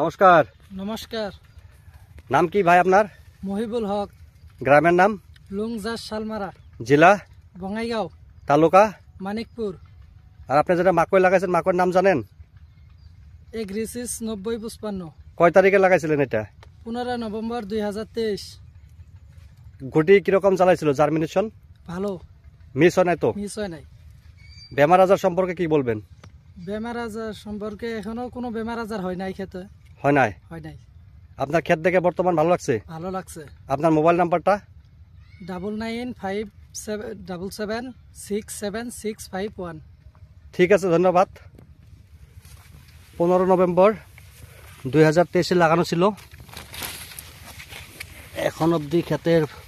নমস্কার নমস্কার নাম কি ভাই আপনার মহিবুল হক গ্রামের নাম লুংজাস শালমারা জেলা বঙ্গাইগাঁও তালুকা মানিকপুর আর আপনি যেটা মাকই লাগাইছেন মাকড় নাম জানেন এগ্রিসিস নব্বই পঁচপান্ন কয় তারিখে লাগাইছিলেন এটা পনেরো নভেম্বর দুই হাজার তেইশ গুটি কিরকম চালাইছিল জার্মিনেশন ভালো মিস হয় নাই তো মিস হয় নাই বেমার আজার সম্পর্কে কি বলবেন বেমার আজার সম্পর্কে এখনো কোনো বেমার আজার হয় নাই খেতে হয় নাই হয় নাই আপনার ক্ষেত দেখে বর্তমান ভালো লাগছে ভালো লাগছে আপনার মোবাইল নাম্বারটা double nine five seven double seven six seven six five one ঠিক আছে ধন্যবাদ পনেরো নভেম্বর দুই হাজার তেইশে লাগানো ছিল এখন অবধি ক্ষেতের